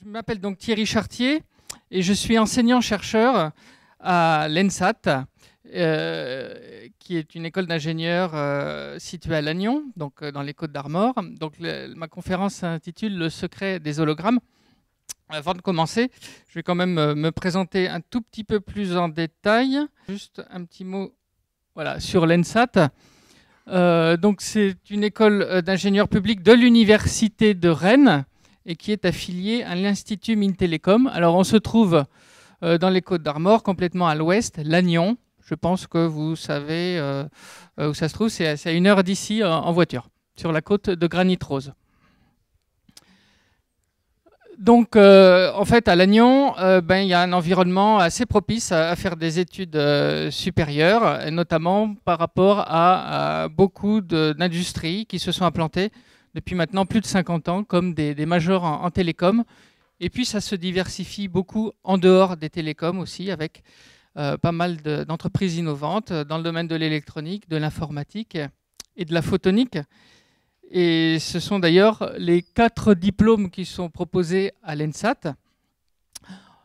Je m'appelle donc Thierry Chartier et je suis enseignant-chercheur à l'ENSAT, euh, qui est une école d'ingénieurs euh, située à Lannion, donc euh, dans les Côtes d'Armor. Donc ma conférence s'intitule Le secret des hologrammes. Avant de commencer, je vais quand même me présenter un tout petit peu plus en détail. Juste un petit mot voilà, sur l'ENSAT. Euh, donc c'est une école euh, d'ingénieurs publics de l'université de Rennes et qui est affiliée à l'Institut Mintelecom. Alors on se trouve euh, dans les Côtes d'Armor, complètement à l'ouest, Lannion. Je pense que vous savez où ça se trouve, c'est à une heure d'ici en voiture, sur la côte de Granit Rose. Donc, euh, en fait, à Lannion, euh, ben, il y a un environnement assez propice à, faire des études euh, supérieures, notamment par rapport à, beaucoup d'industries qui se sont implantées depuis maintenant plus de 50 ans, comme des, majeurs majors en, télécom. Et puis, ça se diversifie beaucoup en dehors des télécoms aussi, avec pas mal d'entreprises innovantes dans le domaine de l'électronique, de l'informatique et de la photonique. Et ce sont d'ailleurs les quatre diplômes qui sont proposés à l'ENSAT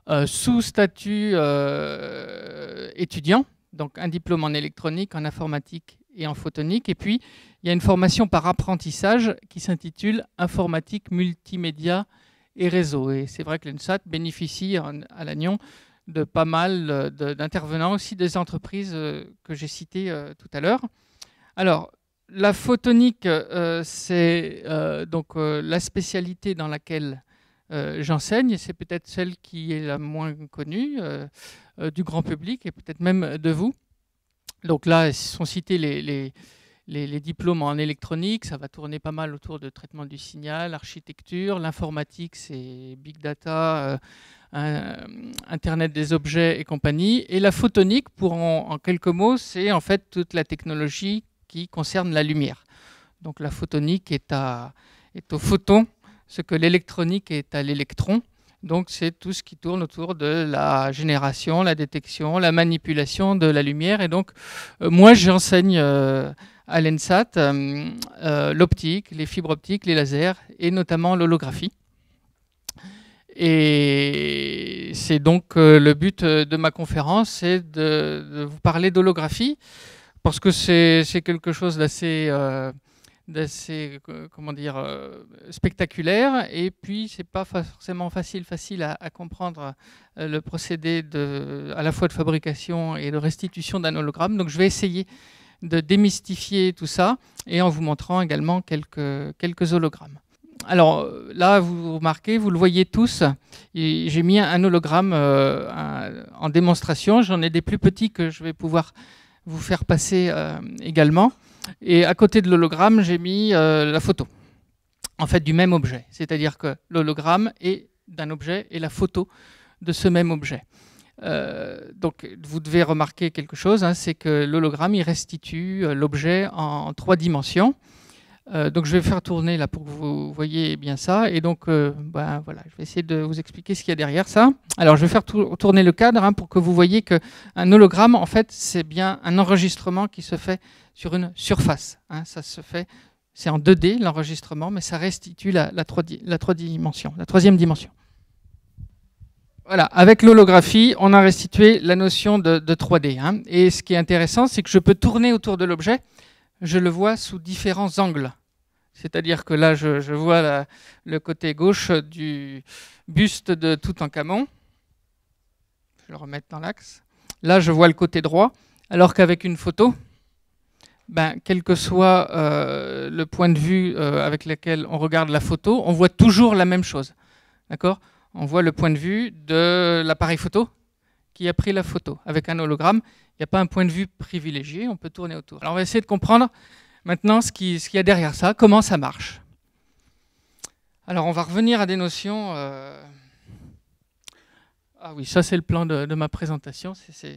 euh, sous statut euh, étudiant, donc un diplôme en électronique, en informatique et en photonique. Et puis, il y a une formation par apprentissage qui s'intitule Informatique, multimédia et réseau. Et c'est vrai que l'ENSAT bénéficie à l'ANION de pas mal euh, d'intervenants, aussi des entreprises que j'ai citées tout à l'heure. Alors, la photonique, euh, c'est euh, donc euh, la spécialité dans laquelle j'enseigne, c'est peut-être celle qui est la moins connue du grand public et peut-être même de vous. Donc là, sont cités les, diplômes en électronique, ça va tourner pas mal autour de traitement du signal, architecture, l'informatique, c'est big data, Internet des objets et compagnie. Et la photonique, pour en, en quelques mots, c'est en fait toute la technologie qui concerne la lumière. Donc la photonique est, à, est au photon, ce que l'électronique est à l'électron. Donc c'est tout ce qui tourne autour de la génération, la détection, la manipulation de la lumière. Et donc euh, moi j'enseigne euh, à l'ENSAT euh, l'optique, les fibres optiques, les lasers et notamment l'holographie. Et c'est donc le but de ma conférence, c'est de vous parler d'holographie parce que c'est quelque chose d'assez euh, euh, spectaculaire et puis c'est pas forcément facile facile à, comprendre euh, le procédé de à la fois de fabrication et de restitution d'un hologramme donc je vais essayer de démystifier tout ça et en vous montrant également quelques quelques hologrammes alors là, vous remarquez, vous le voyez tous, j'ai mis un hologramme en démonstration. J'en ai des plus petits que je vais pouvoir vous faire passer euh, également. Et à côté de l'hologramme, j'ai mis euh, la photo, en fait, du même objet. C'est-à-dire que l'hologramme est d'un objet et la photo de ce même objet. Euh, donc vous devez remarquer quelque chose, hein, c'est que l'hologramme, il restitue l'objet en, trois dimensions. Euh, donc je vais faire tourner là pour que vous voyez bien ça. Et donc euh, bah, voilà, je vais essayer de vous expliquer ce qu'il y a derrière ça. Alors je vais faire tourner le cadre hein, pour que vous voyez que un hologramme, en fait, c'est bien un enregistrement qui se fait sur une surface. Hein. Ça se fait, c'est en 2D l'enregistrement, mais ça restitue la, 3D, la, 3 dimension, la troisième dimension. Voilà, avec l'holographie, on a restitué la notion de, 3D. Hein. Et ce qui est intéressant, c'est que je peux tourner autour de l'objet. Je le vois sous différents angles. C'est-à-dire que là, je, vois le côté gauche du buste de Toutankhamon. Je vais le remettre dans l'axe. Là, je vois le côté droit, alors qu'avec une photo, ben, quel que soit euh, le point de vue euh, avec lequel on regarde la photo, on voit toujours la même chose. D'accord On voit le point de vue de l'appareil photo qui a pris la photo. Avec un hologramme, il n'y a pas un point de vue privilégié, on peut tourner autour. Alors on va essayer de comprendre maintenant ce qu'il y a derrière ça, comment ça marche. Alors on va revenir à des notions... Euh, ah oui, ça c'est le plan de, ma présentation. Je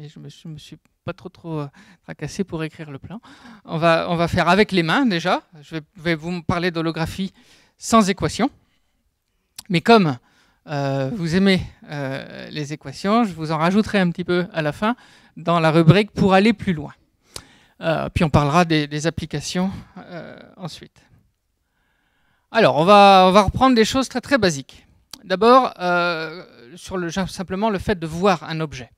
ne me, suis pas trop, trop tracassé euh, pour écrire le plan. On va, on va faire avec les mains déjà. Je vais, vous parler d'holographie sans équation. Mais comme euh, vous aimez les équations, je vous en rajouterai un petit peu à la fin dans la rubrique pour aller plus loin. Euh, puis on parlera des, applications euh, ensuite. Alors, on va, reprendre des choses très très basiques. D'abord, euh, sur simplement le fait de voir un objet.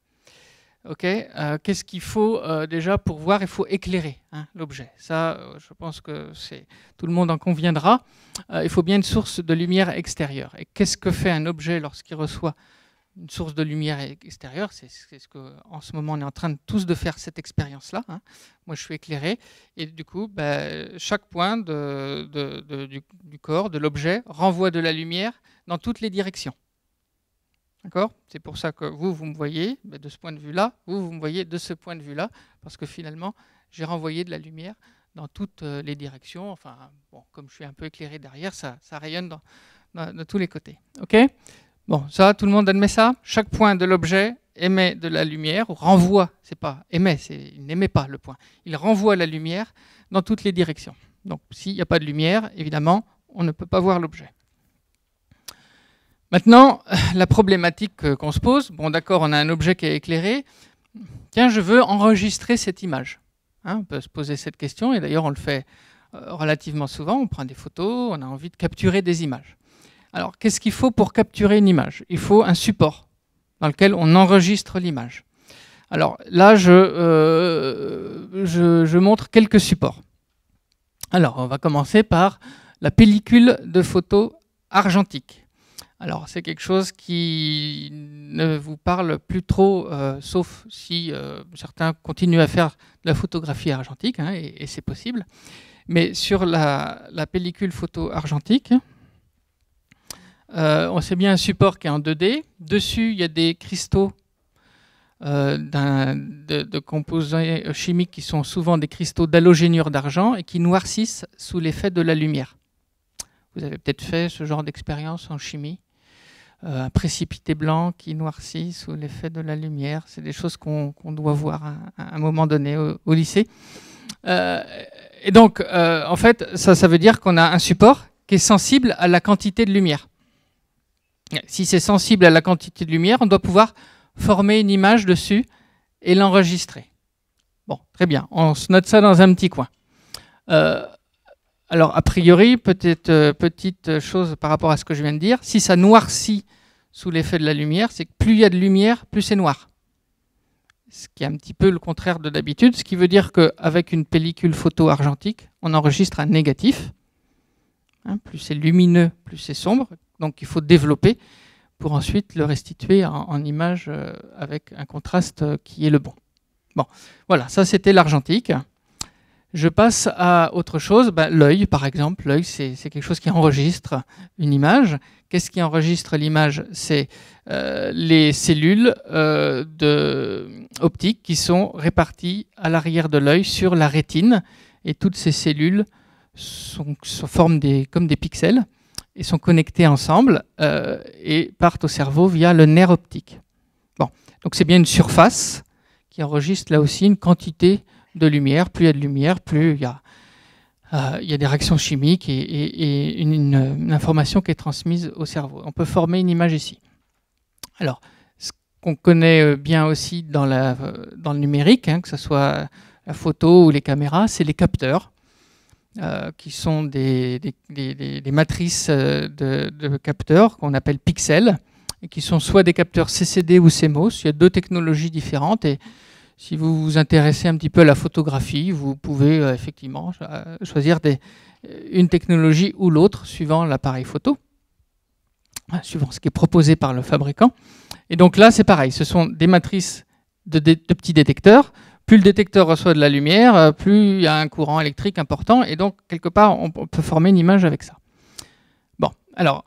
Qu'est-ce qu'il faut déjà pour voir Il faut éclairer hein, l'objet. Ça, je pense que tout le monde en conviendra. il faut bien une source de lumière extérieure. Et qu'est-ce que fait un objet lorsqu'il reçoit une source de lumière e-, extérieure. C'est ce que, en ce moment, on est en train de tous de faire cette expérience-là. Hein. Moi, je suis éclairé. Et du coup, bah, chaque point du, corps, de l'objet, renvoie de la lumière dans toutes les directions. D'accord C'est pour ça que vous, vous me voyez bah, de ce point de vue-là, vous, vous me voyez de ce point de vue-là, parce que finalement, j'ai renvoyé de la lumière dans toutes euh, les directions. Enfin, comme je suis un peu éclairé derrière, ça, rayonne dans, tous les côtés. OK Bon, ça, tout le monde admet ça Chaque point de l'objet émet de la lumière, ou renvoie, c'est pas émet, il n'émet pas le point. Il renvoie la lumière dans toutes les directions. Donc s'il n'y a pas de lumière, évidemment, on ne peut pas voir l'objet. Maintenant, la problématique qu'on se pose, bon d'accord, on a un objet qui est éclairé, tiens, je veux enregistrer cette image. Hein, on peut se poser cette question, et d'ailleurs on le fait euh, relativement souvent, on prend des photos, on a envie de capturer des images. Alors, qu'est-ce qu'il faut pour capturer une image Il faut un support dans lequel on enregistre l'image. Alors là, euh, je, montre quelques supports. Alors, on va commencer par la pellicule de photo argentique. Alors, c'est quelque chose qui ne vous parle plus trop, euh, sauf si euh, certains continuent à faire de la photographie argentique, hein, et, c'est possible. Mais sur la pellicule photo argentique, euh, on sait bien un support qui est en 2D. Dessus, il y a des cristaux euh, de, composants composés chimiques qui sont souvent des cristaux d'halogénure d'argent et qui noircissent sous l'effet de la lumière. Vous avez peut-être fait ce genre d'expérience en chimie. Euh, un précipité blanc qui noircit sous l'effet de la lumière. C'est des choses qu'on doit voir à, un moment donné au, lycée. et donc, en fait, ça veut dire qu'on a un support qui est sensible à la quantité de lumière. Si c'est sensible à la quantité de lumière, on doit pouvoir former une image dessus et l'enregistrer. Bon, très bien, on se note ça dans un petit coin. Euh, alors, a priori, peut-être euh, petite chose par rapport à ce que je viens de dire, si ça noircit sous l'effet de la lumière, c'est que plus il y a de lumière, plus c'est noir. Ce qui est un petit peu le contraire de d'habitude, ce qui veut dire qu'avec une pellicule photo argentique, on enregistre un négatif. Hein, plus c'est lumineux, plus c'est sombre donc il faut développer pour ensuite le restituer en, image euh, avec un contraste euh, qui est le bon. Bon, voilà, ça c'était l'argentique. Je passe à autre chose, ben, l'œil par exemple. L'œil, c'est quelque chose qui enregistre une image. Qu'est-ce qui enregistre l'image C'est euh, les cellules de... optiques qui sont réparties à l'arrière de l'œil sur la rétine. Et toutes ces cellules se forment comme des pixels et sont connectés ensemble euh, et partent au cerveau via le nerf optique. Bon, donc c'est bien une surface qui enregistre là aussi une quantité de lumière. Plus il y a de lumière, plus il y a, euh, des réactions chimiques et, une, information qui est transmise au cerveau. On peut former une image ici. Alors, ce qu'on connaît euh, bien aussi dans, le numérique, hein, que ce soit la photo ou les caméras, c'est les capteurs. Euh, qui sont des, des, des, matrices euh, de, capteurs qu'on appelle pixels, et qui sont soit des capteurs CCD ou CMOS. Il y a deux technologies différentes. Et si vous vous intéressez un petit peu à la photographie, vous pouvez euh, effectivement choisir une technologie ou l'autre suivant l'appareil photo, suivant ce qui est proposé par le fabricant. Et donc là, c'est pareil. Ce sont des matrices de petits détecteurs plus le détecteur reçoit de la lumière, euh, plus il y a un courant électrique important, et donc quelque part on peut former une image avec ça. Bon, alors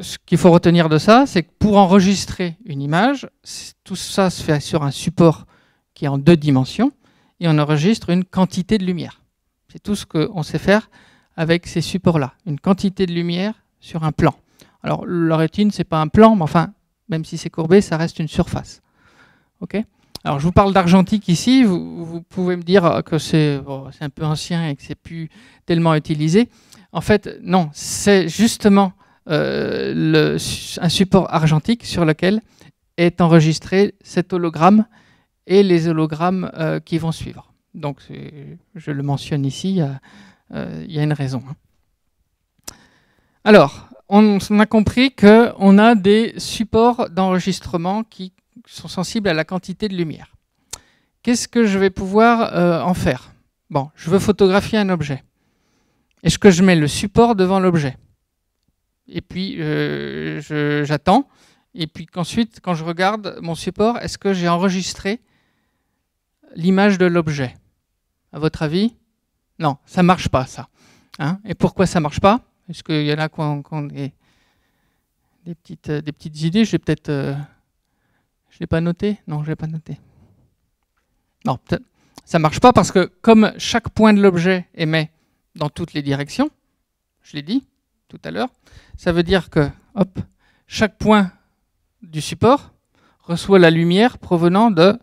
ce qu'il faut retenir de ça, c'est que pour enregistrer une image, tout ça se fait sur un support qui est en deux dimensions, et on enregistre une quantité de lumière. C'est tout ce qu'on sait faire avec ces supports-là, une quantité de lumière sur un plan. Alors la rétine, c'est pas un plan, mais enfin, même si c'est courbé, ça reste une surface. OK alors, je vous parle d'argentique ici. Vous, pouvez me dire euh, que c'est un peu ancien et que c'est plus tellement utilisé. En fait, non, c'est justement euh, un support argentique sur lequel est enregistré cet hologramme et les hologrammes euh, qui vont suivre. Donc, je le mentionne ici, il y a une raison. Hein. Alors, on, on a compris qu'on a des supports d'enregistrement qui sont sensibles à la quantité de lumière. Qu'est-ce que je vais pouvoir euh, en faire Bon, je veux photographier un objet. Est-ce que je mets le support devant l'objet Et puis, euh, j'attends. Et puis qu'ensuite, quand je regarde mon support, est-ce que j'ai enregistré l'image de l'objet À votre avis Non, ça ne marche pas, ça. Hein Et pourquoi ça ne marche pas Est-ce qu'il y en a qui ont, euh, des, petites, idées Je vais peut-être... Je ne l'ai pas noté Non, je ne l'ai pas noté. Non, Ça ne marche pas parce que comme chaque point de l'objet émet dans toutes les directions, je l'ai dit tout à l'heure, ça veut dire que hop, chaque point du support reçoit la lumière provenant de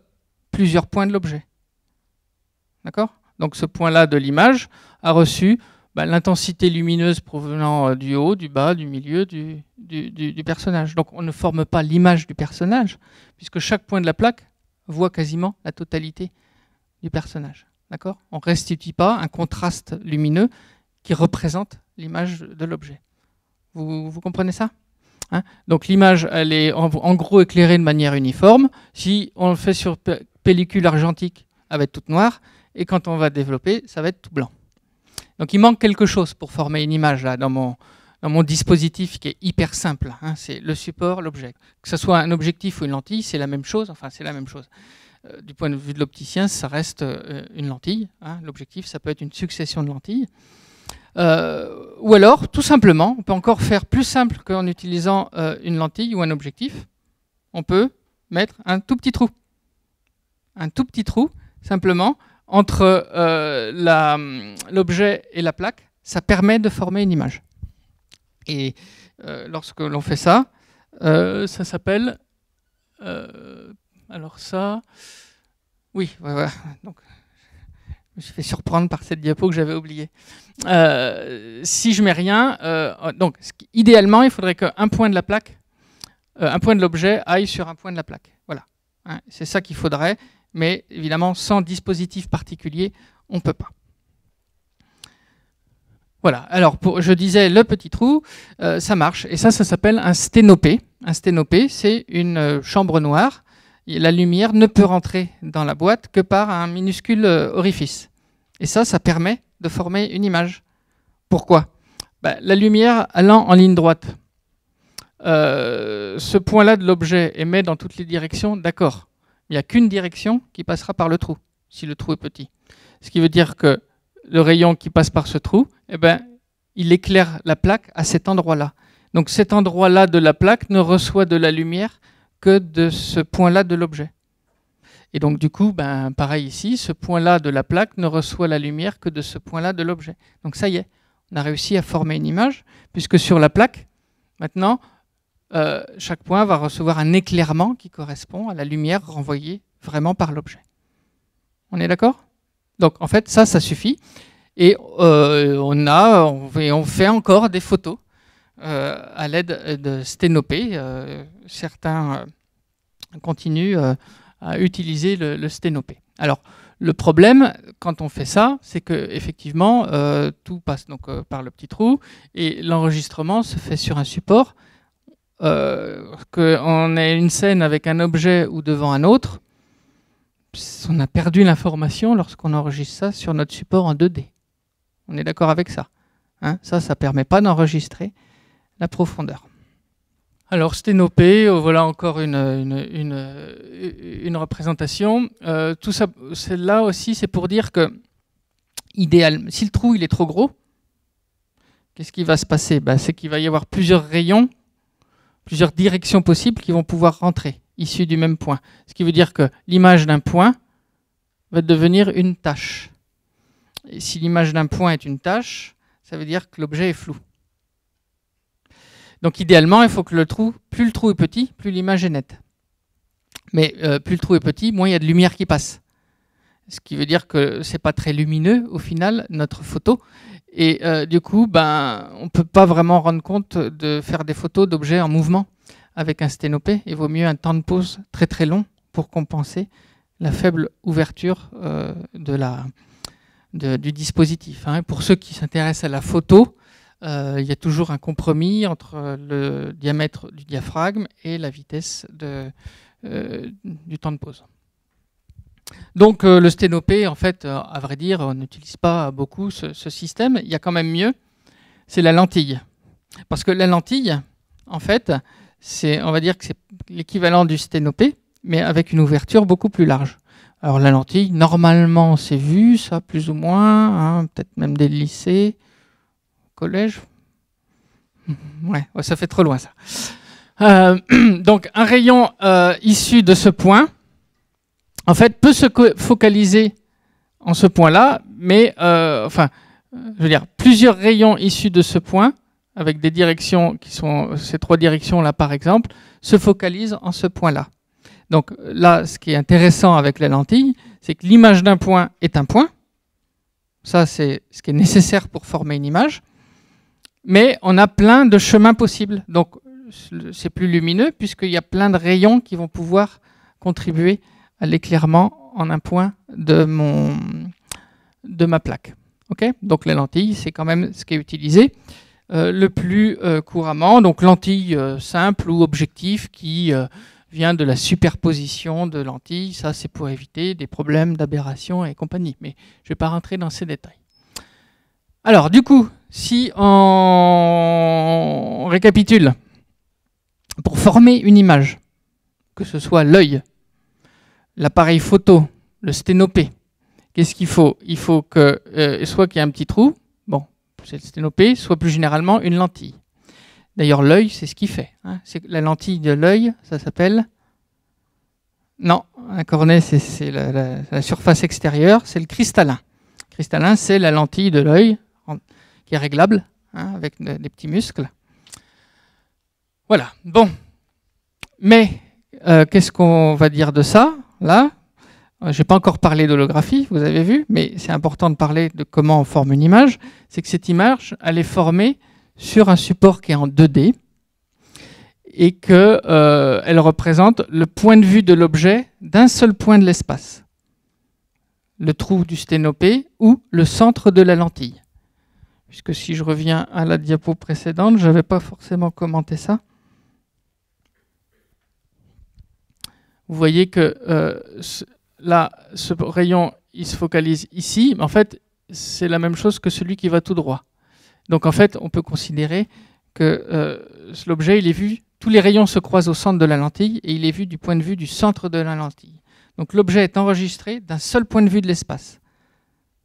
plusieurs points de l'objet. D'accord Donc ce point-là de l'image a reçu bah, l'intensité lumineuse provenant euh, du haut, du bas, du milieu, du, du, personnage. Donc on ne forme pas l'image du personnage, puisque chaque point de la plaque voit quasiment la totalité du personnage. D'accord On ne restitue pas un contraste lumineux qui représente l'image de l'objet. Vous, comprenez ça hein Donc l'image, elle est en, gros éclairée de manière uniforme. Si on le fait sur pellicule argentique, elle va être toute noire. Et quand on va développer, ça va être tout blanc. Donc il manque quelque chose pour former une image là dans mon, mon dispositif qui est hyper simple. Hein, c'est le support, l'objet. Que ce soit un objectif ou une lentille, c'est la même chose. Enfin, c'est la même chose. Euh, du point de vue de l'opticien, ça reste euh, une lentille. Hein. L'objectif, ça peut être une succession de lentilles. Euh, ou alors, tout simplement, on peut encore faire plus simple qu'en utilisant une lentille ou un objectif. On peut mettre un tout petit trou. Un tout petit trou, simplement, entre l'objet et la plaque. Ça permet de former une image. Et euh, lorsque l'on fait ça, euh, ça s'appelle. Euh, alors ça. Oui, Donc, je me suis fait surprendre par cette diapo que j'avais oubliée. si je mets rien, donc idéalement, il faudrait qu'un point de la plaque, un point de l'objet aille sur un point de la plaque. Voilà. Hein, c'est ça qu'il faudrait, mais évidemment, sans dispositif particulier, on ne peut pas. Voilà, alors pour, je disais le petit trou, euh, ça marche. Et ça, ça s'appelle un sténopée. Un sténopée, c'est une euh, chambre noire. la lumière ne peut rentrer dans la boîte que par un minuscule euh, orifice. Et ça, ça permet de former une image. Pourquoi bah, La lumière allant en ligne droite. ce point-là de l'objet émet dans toutes les directions, d'accord. Il n'y a qu'une direction qui passera par le trou, si le trou est petit. Ce qui veut dire que le rayon qui passe par ce trou, eh ben, il éclaire la plaque à cet endroit-là. Donc cet endroit-là de la plaque ne reçoit de la lumière que de ce point-là de l'objet. Et donc du coup, ben, pareil ici, ce point-là de la plaque ne reçoit la lumière que de ce point-là de l'objet. Donc ça y est, on a réussi à former une image, puisque sur la plaque, maintenant, euh, chaque point va recevoir un éclairement qui correspond à la lumière renvoyée vraiment par l'objet. On est d'accord donc en fait, ça, ça suffit. Et euh, on a, on, fait encore des photos euh, à l'aide de Sténopé. Euh, certains continuent à utiliser le, le, Alors le problème, quand on fait ça, c'est que effectivement tout passe donc par le petit trou et l'enregistrement se fait sur un support. qu'on ait une scène avec un objet ou devant un autre, on a perdu l'information lorsqu'on enregistre ça sur notre support en 2D. On est d'accord avec ça. Hein ça, ça ne permet pas d'enregistrer la profondeur. Alors, sténopée, euh, voilà encore une, une, représentation. Euh, tout ça, celle-là aussi, c'est pour dire que, idéal, si le trou il est trop gros, qu'est-ce qui va se passer ben, C'est qu'il va y avoir plusieurs rayons, plusieurs directions possibles qui vont pouvoir rentrer issu du même point. Ce qui veut dire que l'image d'un point va devenir une tâche. si l'image d'un point est une tâche, ça veut dire que l'objet est flou. Donc idéalement, il faut que le trou, plus le trou est petit, plus l'image est nette. Mais euh, plus le trou est petit, moins il y a de lumière qui passe. Ce qui veut dire que c'est pas très lumineux au final notre photo. Et euh, du coup, ben, on peut pas vraiment rendre compte de faire des photos d'objets en mouvement avec un sténopé. Il vaut mieux un temps de pause très très long pour compenser la faible ouverture euh, de la, du dispositif. Hein. Pour ceux qui s'intéressent à la photo, euh, il y a toujours un compromis entre le diamètre du diaphragme et la vitesse de, euh, du temps de pose. Donc le sténopé, en fait, à vrai dire, on n'utilise pas beaucoup ce, système. Il y a quand même mieux, c'est la lentille. Parce que la lentille, en fait, c'est, on va dire que c'est l'équivalent du sténopé, mais avec une ouverture beaucoup plus large. Alors la lentille, normalement, c'est vu, ça, plus ou moins, hein, peut-être même des lycées, collège. Ouais, ça fait trop loin ça. Euh, donc un rayon euh, issu de ce point, en fait, peut se focaliser en ce point-là, mais euh, enfin, je veux dire, plusieurs rayons issus de ce point avec des directions qui sont ces trois directions là par exemple, se focalisent en ce point-là. Donc là, ce qui est intéressant avec la lentille, c'est que l'image d'un point est un point. Ça, c'est ce qui est nécessaire pour former une image. Mais on a plein de chemins possibles. Donc c'est plus lumineux puisqu'il y a plein de rayons qui vont pouvoir contribuer à l'éclairement en un point de, ma plaque. Donc la lentille c'est quand même ce qui est utilisé. Euh, le plus euh, couramment. Donc lentille euh, simple ou objectif qui vient de la superposition de lentilles. Ça, c'est pour éviter des problèmes d'aberration et compagnie. Mais je ne vais pas rentrer dans ces détails. Alors, du coup, si on récapitule, pour former une image, que ce soit l'œil, l'appareil photo, le sténopé, qu'est-ce qu'il faut Il faut que soit qu'il y ait un petit trou, c'est le sténopée, soit plus généralement une lentille. D'ailleurs, l'œil, c'est ce qu'il fait. Hein. La lentille de l'œil, ça s'appelle. Non, un cornet, c'est la, surface extérieure, c'est le cristallin. cristallin, c'est la lentille de l'œil qui est réglable hein, avec des petits muscles. Voilà, bon. Mais euh, qu'est-ce qu'on va dire de ça, là euh, je n'ai pas encore parlé d'holographie, vous avez vu, mais c'est important de parler de comment on forme une image. C'est que cette image, elle est formée sur un support qui est en 2D et qu'elle euh, représente le point de vue de l'objet d'un seul point de l'espace, le trou du sténopé ou le centre de la lentille. Puisque si je reviens à la diapo précédente, je n'avais pas forcément commenté ça. Vous voyez que euh, là, ce rayon, il se focalise ici, mais en fait, c'est la même chose que celui qui va tout droit. Donc en fait, on peut considérer que euh, l'objet, il est vu, tous les rayons se croisent au centre de la lentille et il est vu du point de vue du centre de la lentille. Donc l'objet est enregistré d'un seul point de vue de l'espace,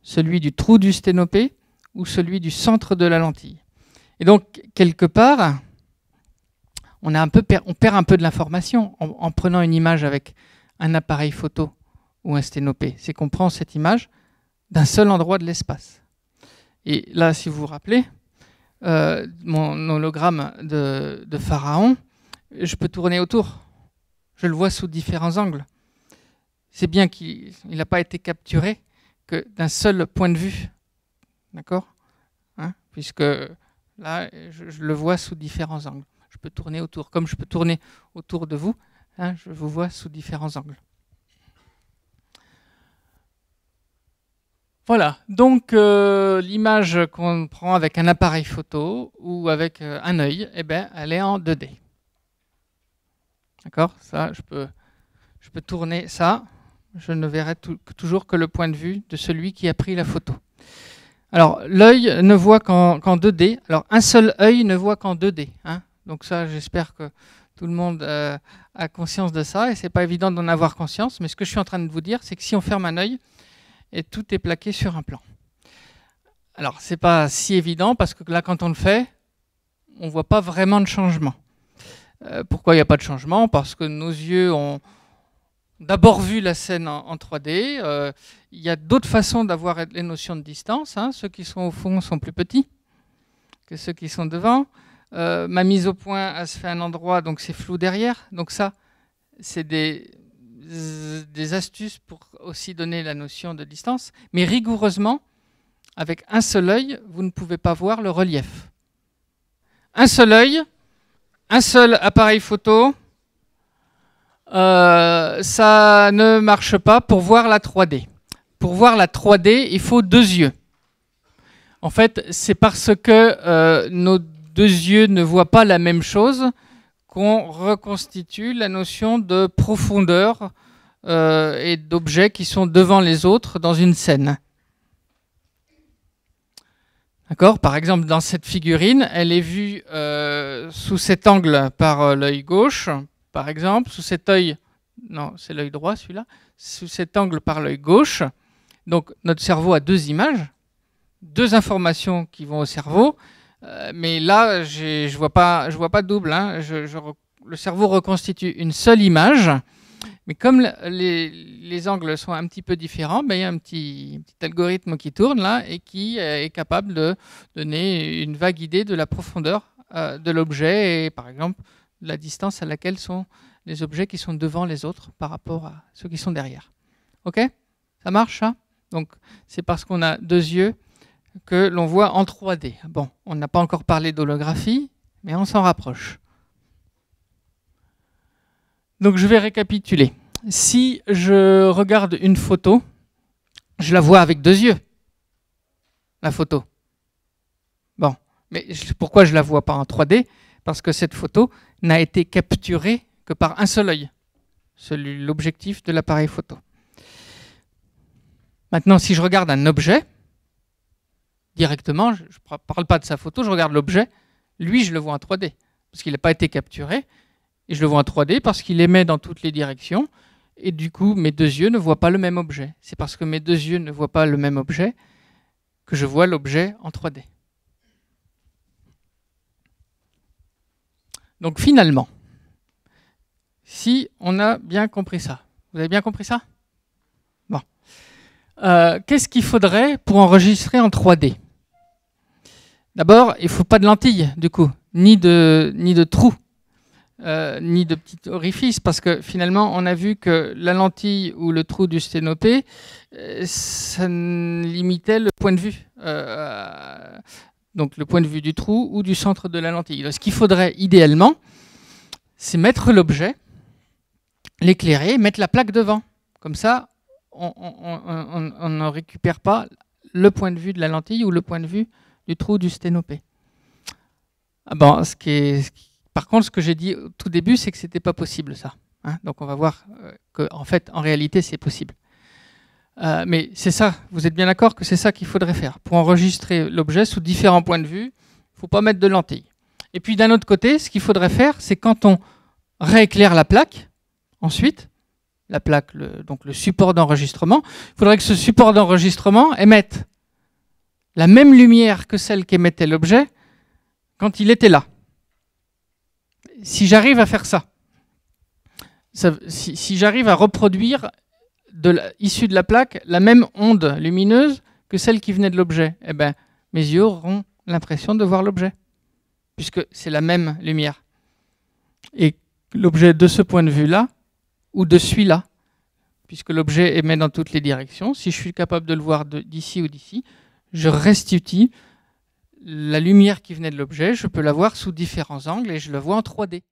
celui du trou du sténopé ou celui du centre de la lentille. Et donc, quelque part, on, perd un peu de l'information en prenant une image avec un appareil photo ou un sténopée. C'est qu'on prend cette image d'un seul endroit de l'espace. Et là, si vous vous rappelez, euh, mon hologramme de, Pharaon, je peux tourner autour. Je le vois sous différents angles. C'est bien qu'il n'a pas été capturé que d'un seul point de vue. D'accord hein Puisque là, je, le vois sous différents angles. Je peux tourner autour. Comme je peux tourner autour de vous, hein, je vous vois sous différents angles. Voilà, donc euh, l'image qu'on prend avec un appareil photo ou avec euh, un œil, eh ben, elle est en 2D. D'accord Ça, je peux, je peux tourner ça. Je ne verrai toujours que le point de vue de celui qui a pris la photo. Alors, l'œil ne voit qu'en 2D. Alors, un seul œil ne voit qu'en 2D. Hein. donc ça, j'espère que tout le monde euh, a conscience de ça. Et c'est pas évident d'en avoir conscience. Mais ce que je suis en train de vous dire, c'est que si on ferme un œil, et tout est plaqué sur un plan. Alors, c'est pas si évident parce que là, quand on le fait, on voit pas vraiment de changement. Euh, pourquoi il n'y a pas de changement Parce que nos yeux ont d'abord vu la scène en, 3D. Euh, il y a d'autres façons d'avoir les notions de distance. Hein. Ceux qui sont au fond sont plus petits que ceux qui sont devant. Euh, ma mise au point, a se fait à un endroit, donc c'est flou derrière. Donc ça, c'est des des astuces pour aussi donner la notion de distance, mais rigoureusement, avec un seul œil, vous ne pouvez pas voir le relief. Un seul œil, un seul appareil photo, euh, ça ne marche pas pour voir la 3D. Pour voir la 3D, il faut deux yeux. En fait, c'est parce que euh, nos deux yeux ne voient pas la même chose qu'on reconstitue la notion de profondeur euh, et d'objets qui sont devant les autres dans une scène. D'accord Par exemple, dans cette figurine, elle est vue euh, sous cet angle par euh, l'œil gauche, par exemple, sous cet œil, non, c'est l'œil droit celui-là, sous cet angle par l'œil gauche. Donc notre cerveau a deux images, deux informations qui vont au cerveau, mais là, je ne vois, pas, je vois pas double. Hein. le cerveau reconstitue une seule image mais comme les, angles sont un petit peu différents, ben, il y a un petit, petit, algorithme qui tourne là et qui euh, est capable de donner une vague idée de la profondeur euh, de l'objet et par exemple la distance à laquelle sont les objets qui sont devant les autres par rapport à ceux qui sont derrière. Ok Ça marche Donc c'est parce qu'on a deux yeux que l'on voit en 3D. Bon, on n'a pas encore parlé d'holographie, mais on s'en rapproche. Donc je vais récapituler. Si je regarde une photo, je la vois avec deux yeux, la photo. Bon, mais pourquoi je la vois pas en 3D Parce que cette photo n'a été capturée que par un seul œil. celui l'objectif de l'appareil photo. Maintenant, si je regarde un objet, directement, je ne parle pas de sa photo, je regarde l'objet, lui, je le vois en 3D, parce qu'il n'a pas été capturé, et je le vois en 3D parce qu'il émet dans toutes les directions. Et du coup, mes deux yeux ne voient pas le même objet. C'est parce que mes deux yeux ne voient pas le même objet que je vois l'objet en 3D. Donc finalement, si on a bien compris ça, vous avez bien compris ça Bon. Euh, qu'est-ce qu'il faudrait pour enregistrer en 3D D'abord, il ne faut pas de lentilles, du coup, ni de, ni de trous. Euh, ni de petits orifices parce que finalement, on a vu que la lentille ou le trou du sténopé, euh, ça limitait le point de vue. Euh, donc le point de vue du trou ou du centre de la lentille. ce qu'il faudrait idéalement, c'est mettre l'objet, l'éclairer, mettre la plaque devant. Comme ça, on ne récupère pas le point de vue de la lentille ou le point de vue du trou du sténopé. Ah ce qui est, par contre, ce que j'ai dit au tout début, c'est que ce n'était pas possible, ça. Hein. Donc on va voir euh, qu'en en fait, en réalité, c'est possible. Euh, mais c'est ça, vous êtes bien d'accord que c'est ça qu'il faudrait faire. Pour enregistrer l'objet sous différents points de vue, il ne faut pas mettre de lentilles. Et puis d'un autre côté, ce qu'il faudrait faire, c'est quand on rééclaire la plaque, ensuite, la plaque, donc le support d'enregistrement, il faudrait que ce support d'enregistrement émette la même lumière que celle qu'émettait l'objet quand il était là si j'arrive à faire ça, si, j'arrive à reproduire de de la plaque la même onde lumineuse que celle qui venait de l'objet, eh ben, mes yeux auront l'impression de voir l'objet, puisque c'est la même lumière. Et l'objet de ce point de vue-là, ou de celui-là, puisque l'objet émet dans toutes les directions, si je suis capable de le voir d'ici ou d'ici, je restitue la lumière qui venait de l'objet, je peux la voir sous différents angles et je la vois en 3D.